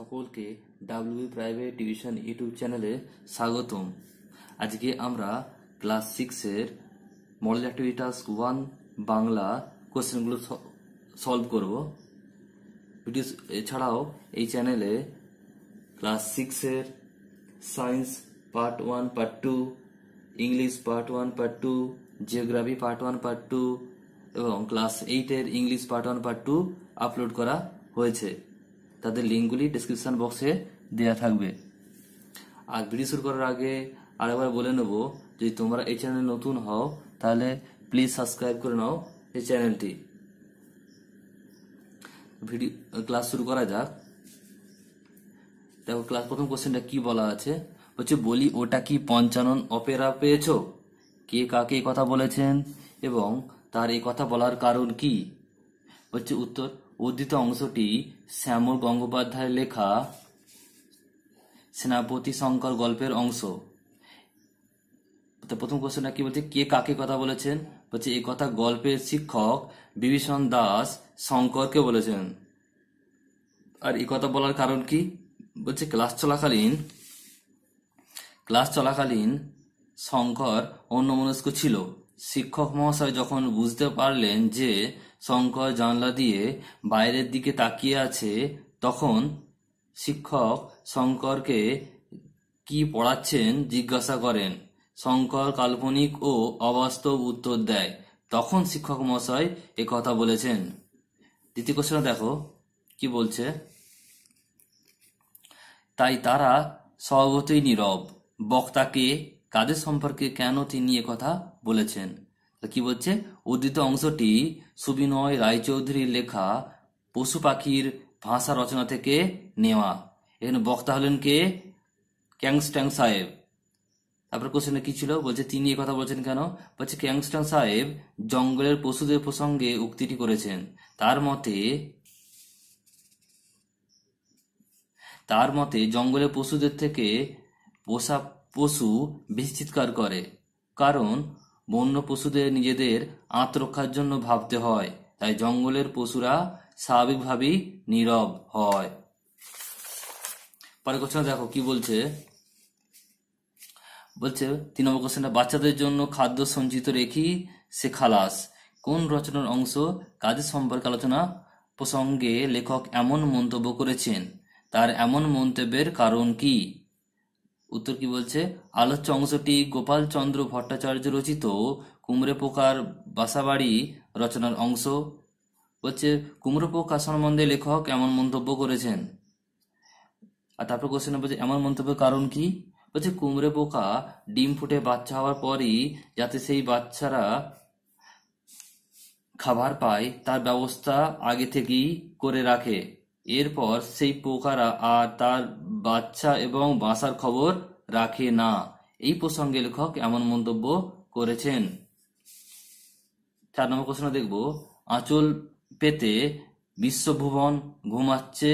সকলকে W private tuition YouTube চ্যানেলে স্বাগতম আজকে আমরা ক্লাস সিক্সের মডেল অ্যাক্টিভিটি ওয়ান বাংলা কোশ্চেনগুলো সলভ করব ভিডিও এছাড়াও এই চ্যানেলে ক্লাস সিক্সের science part one part two English part one part two geography part one part two এবং ক্লাস এইটের English part one part two upload করা হয়েছে তাদের লিঙ্কগুলি ডিসক্রিপশান বক্সে দেওয়া থাকবে আর ভিডিও শুরু করার আগে আরেকবার বলে নেব যদি তোমরা এই চ্যানেল নতুন হও তাহলে প্লিজ সাবস্ক্রাইব করে নাও এই চ্যানেলটি ভিডিও ক্লাস শুরু করা যাক দেখো ক্লাস প্রথম কোশ্চেনটা কি বলা আছে হচ্ছে বলি ওটা কি পঞ্চানন অপেরা পেয়েছ কে কাকে কথা বলেছেন এবং তার এই কথা বলার কারণ কি হচ্ছে উত্তর উদ্ধৃত অংশটি শ্যামল গঙ্গোপাধ্যায়ের লেখা সেনাপতি শঙ্কর গল্পের অংশ তো প্রথম কোশ্চেনটা কি বলছে কে কাকে কথা বলেছেন বলছে এই কথা গল্পের শিক্ষক বিভীষণ দাস শঙ্করকে বলেছেন আর এই কথা বলার কারণ কি বলছে ক্লাস চলাকালীন ক্লাস চলাকালীন শঙ্কর অন্যমনস্ক ছিল শিক্ষক মহাশয় যখন বুঝতে পারলেন যে শঙ্কর জানলা দিয়ে বাইরের দিকে তাকিয়ে আছে তখন শিক্ষক শঙ্করকে কি পড়াচ্ছেন জিজ্ঞাসা করেন শঙ্কর কাল্পনিক ও অবাস্তব উত্তর দেয় তখন শিক্ষক মহাশয় কথা বলেছেন দ্বিতীয় কোশ্চেন দেখো কি বলছে তাই তারা স্বভাবতই নীরব বক্তাকে কাদের সম্পর্কে কেন তিনি কথা বলেছেন কি বলছে উদ্ধৃত অংশটি সুবিনয় রায়চৌধুরীর লেখা পশু পাখির ভাষা রচনা থেকে নেওয়া এখানে বক্তা হলেন কে ক্যাংস্ট্যাং সাহেব তারপরে কোশ্চেনে কি ছিল বলছে তিনি কথা বলছেন কেন বলছে ক্যাংস্ট্যাং সাহেব জঙ্গলের পশুদের প্রসঙ্গে উক্তিটি করেছেন তার মতে তার মতে জঙ্গলের পশুদের থেকে পোষা পশু বেশি চিৎকার করে কারণ বন্য পশুদের নিজেদের আত্মরক্ষার জন্য ভাবতে হয় তাই জঙ্গলের পশুরা স্বাভাবিকভাবেই নীরব হয় পরে কোশ্চেন দেখো কি বলছে বলছে তিন নম্বর কোশ্চেনটা বাচ্চাদের জন্য খাদ্য সঞ্চিত রেখি সে খালাস কোন রচনার অংশ কাজের সম্পর্কে আলোচনা প্রসঙ্গে লেখক এমন মন্তব্য করেছেন তার এমন মন্তব্যের কারণ কি উত্তর কি বলছে আলোচ্য অংশটি গোপাল চন্দ্র ভট্টাচার্য রচিত কুমড়ে পোকার বাসাবাড়ি রচনার অংশ বলছে কুমড়ো পোকা সম্বন্ধে লেখক এমন মন্তব্য করেছেন আর তারপর কোশ্চেন বলছে এমন মন্তব্যের কারণ কি বলছে কুমড়ে পোকা ডিম ফুটে বাচ্চা হওয়ার পরই যাতে সেই বাচ্চারা খাবার পায় তার ব্যবস্থা আগে থেকেই করে রাখে এরপর সেই পোকারা আর তার বাচ্চা এবং বাসার খবর রাখে না এই প্রসঙ্গে লেখক এমন মন্তব্য করেছেন চার নম্বর প্রশ্ন দেখব আঁচল পেতে বিশ্বভুবন ঘুমাচ্ছে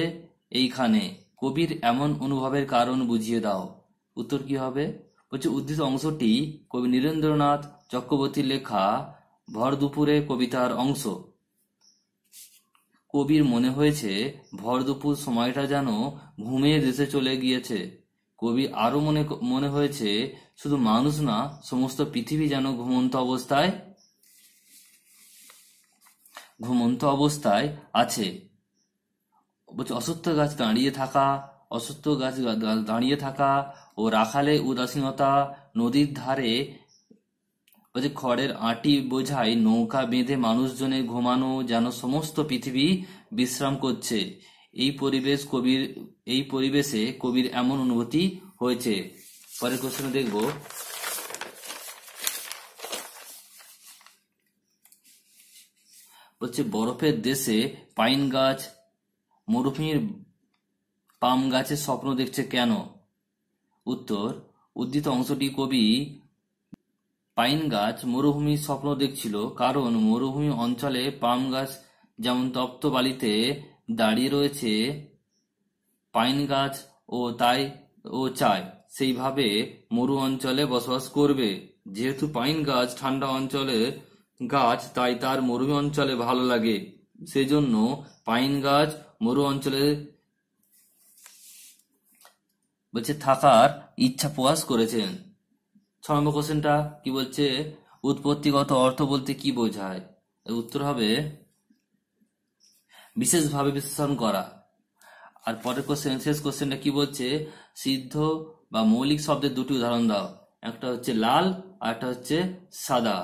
এইখানে কবির এমন অনুভবের কারণ বুঝিয়ে দাও উত্তর কি হবে বলছে উদ্ধৃত অংশটি কবি নীরেন্দ্রনাথ চক্রবর্তীর লেখা ভর দুপুরে কবিতার অংশ কবির মনে হয়েছে ভর দুপুর সময়টা যেন ঘুমিয়ে দেশে চলে গিয়েছে কবি আরো মনে মনে হয়েছে শুধু মানুষ না সমস্ত পৃথিবী যেন ঘুমন্ত অবস্থায় ঘুমন্ত অবস্থায় আছে অসুস্থ গাছ দাঁড়িয়ে থাকা অসুস্থ গাছ দাঁড়িয়ে থাকা ও রাখালে উদাসীনতা নদীর ধারে বলছে খড়ের আটি বোঝায় নৌকা বেঁধে মানুষজনের ঘুমানো যেন সমস্ত পৃথিবী বিশ্রাম করছে এই পরিবেশ কবির এই পরিবেশে কবির এমন অনুভূতি হয়েছে পরের কোশ্চেনে দেখব বলছে বরফের দেশে পাইন গাছ মরুভূমির পাম গাছের স্বপ্ন দেখছে কেন উত্তর উদ্দিত অংশটি কবি পাইন গাছ মরুভূমির স্বপ্ন দেখছিল কারণ মরুভূমি অঞ্চলে পাম গাছ যেমন তপ্ত বালিতে দাঁড়িয়ে রয়েছে পাইন গাছ ও তাই ও চায় সেইভাবে মরু অঞ্চলে বসবাস করবে যেহেতু পাইন গাছ ঠান্ডা অঞ্চলে গাছ তাই তার মরু অঞ্চলে ভালো লাগে সেজন্য পাইন গাছ মরু অঞ্চলে বলছে থাকার ইচ্ছা প্রকাশ করেছেন ছ কোশ্চেনটা কি বলছে উৎপত্তিগত অর্থ বলতে কি বোঝায় উত্তর হবে বিশেষভাবে বিশ্লেষণ করা আর পরের কোশ্চেন শেষ কোশ্চেনটা কি বলছে সিদ্ধ বা মৌলিক শব্দের দুটি উদাহরণ দাও একটা হচ্ছে লাল আর একটা হচ্ছে সাদা